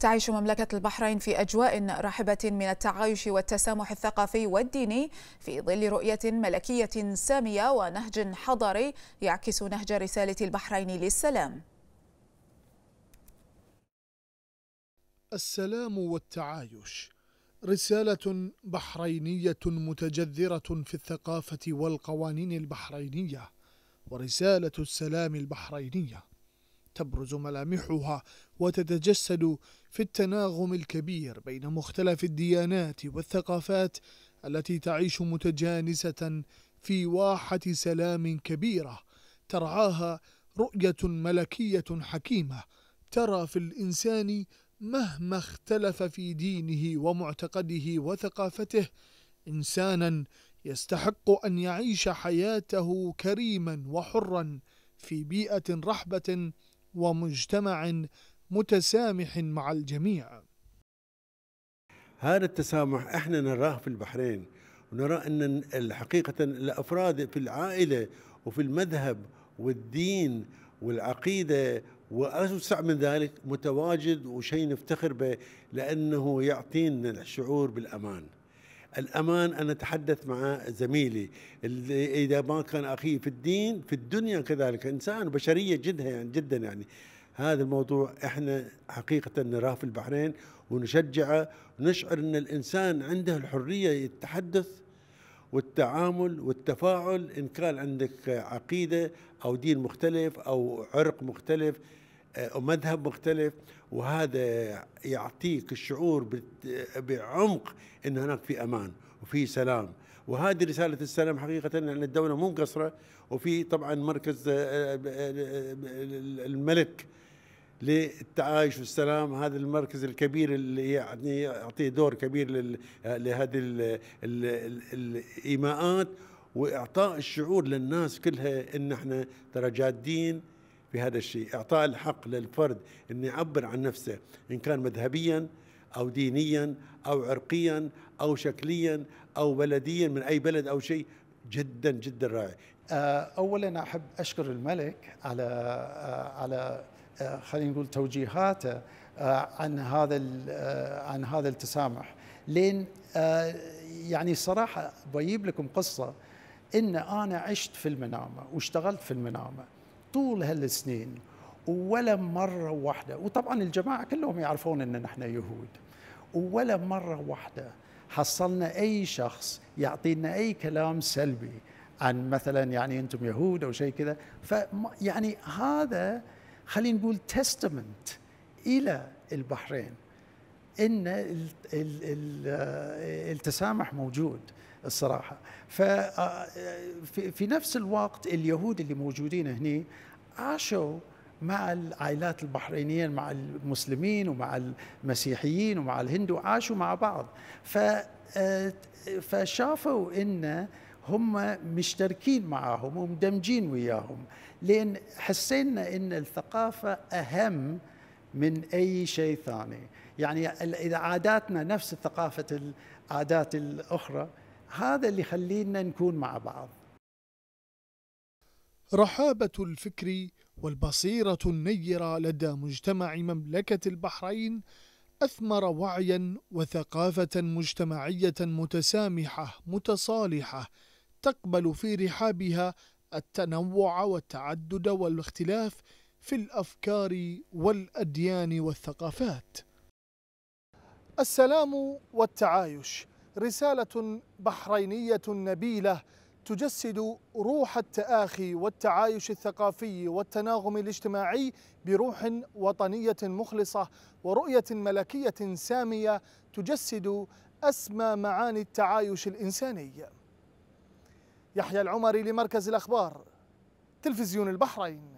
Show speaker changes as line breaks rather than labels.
تعيش مملكة البحرين في أجواء راحبة من التعايش والتسامح الثقافي والديني في ظل رؤية ملكية سامية ونهج حضاري يعكس نهج رسالة البحرين للسلام السلام والتعايش رسالة بحرينية متجذرة في الثقافة والقوانين البحرينية ورسالة السلام البحرينية تبرز ملامحها وتتجسد في التناغم الكبير بين مختلف الديانات والثقافات التي تعيش متجانسة في واحة سلام كبيرة ترعاها رؤية ملكية حكيمة ترى في الإنسان مهما اختلف في دينه ومعتقده وثقافته إنسانا يستحق أن يعيش حياته كريما وحرا في بيئة رحبة ومجتمع متسامح مع الجميع
هذا التسامح احنا نراه في البحرين ونرى ان حقيقه الافراد في العائله وفي المذهب والدين والعقيده وأوسع من ذلك متواجد وشيء نفتخر به لأنه يعطينا الشعور بالأمان الأمان أنا أتحدث مع زميلي اللي إذا ما كان أخي في الدين في الدنيا كذلك إنسان بشرية جدا يعني جدا يعني هذا الموضوع احنا حقيقة نراه في البحرين ونشجعه ونشعر ان الانسان عنده الحرية التحدث والتعامل والتفاعل ان كان عندك عقيدة او دين مختلف او عرق مختلف آه، مذهب مختلف وهذا يعطيك الشعور بعمق ان هناك في امان وفي سلام وهذه رساله السلام حقيقه ان الدوله مو مقصره وفي طبعا مركز آه، آه، الملك للتعايش والسلام هذا المركز الكبير اللي يعني يعطيه دور كبير لهذه الايماءات واعطاء الشعور للناس كلها ان احنا ترى جادين في هذا الشيء إعطاء الحق للفرد أن يعبر عن نفسه إن كان مذهبيا أو دينيا أو عرقيا أو شكليا أو بلديا من أي بلد أو شيء جدا جدا رائع
آه، اولا احب اشكر الملك على آه، على آه، خلينا نقول توجيهاته عن هذا عن هذا التسامح لين يعني صراحه بجيب لكم قصه ان انا عشت في المنامه واشتغلت في المنامه طول هالسنين ولا مرة واحدة وطبعا الجماعة كلهم يعرفون أن نحن يهود ولا مرة واحدة حصلنا أي شخص يعطينا أي كلام سلبي عن مثلا يعني أنتم يهود أو شيء كذا فيعني هذا خلينا نقول تستمنت إلى البحرين أن آه، التسامح موجود الصراحه آه، في نفس الوقت اليهود اللي موجودين هنا عاشوا مع العائلات البحرينيه مع المسلمين ومع المسيحيين ومع الهندو عاشوا مع بعض ف آه، فشافوا ان هم مشتركين معهم ومدمجين وياهم لان حسينا ان الثقافه اهم من اي شيء ثاني يعني اذا عاداتنا نفس ثقافه العادات الاخرى هذا اللي يخلينا نكون مع بعض رحابة الفكر
والبصيرة النيرة لدى مجتمع مملكة البحرين أثمر وعيا وثقافة مجتمعية متسامحة متصالحة تقبل في رحابها التنوع والتعدد والاختلاف في الأفكار والأديان والثقافات السلام والتعايش رسالة بحرينية نبيلة تجسد روح التآخي والتعايش الثقافي والتناغم الاجتماعي بروح وطنية مخلصة ورؤية ملكية سامية تجسد أسمى معاني التعايش الإنساني يحيى العمري لمركز الأخبار تلفزيون البحرين